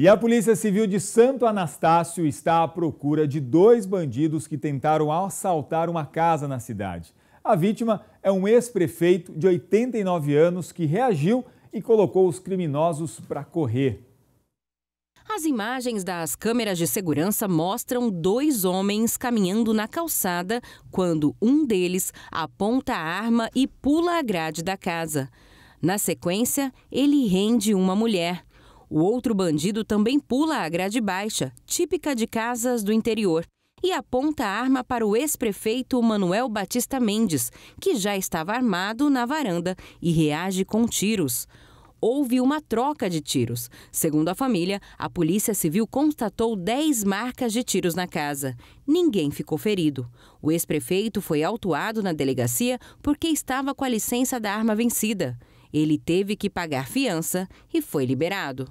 E a Polícia Civil de Santo Anastácio está à procura de dois bandidos que tentaram assaltar uma casa na cidade. A vítima é um ex-prefeito de 89 anos que reagiu e colocou os criminosos para correr. As imagens das câmeras de segurança mostram dois homens caminhando na calçada quando um deles aponta a arma e pula a grade da casa. Na sequência, ele rende uma mulher. O outro bandido também pula a grade baixa, típica de casas do interior, e aponta a arma para o ex-prefeito Manuel Batista Mendes, que já estava armado na varanda e reage com tiros houve uma troca de tiros. Segundo a família, a Polícia Civil constatou 10 marcas de tiros na casa. Ninguém ficou ferido. O ex-prefeito foi autuado na delegacia porque estava com a licença da arma vencida. Ele teve que pagar fiança e foi liberado.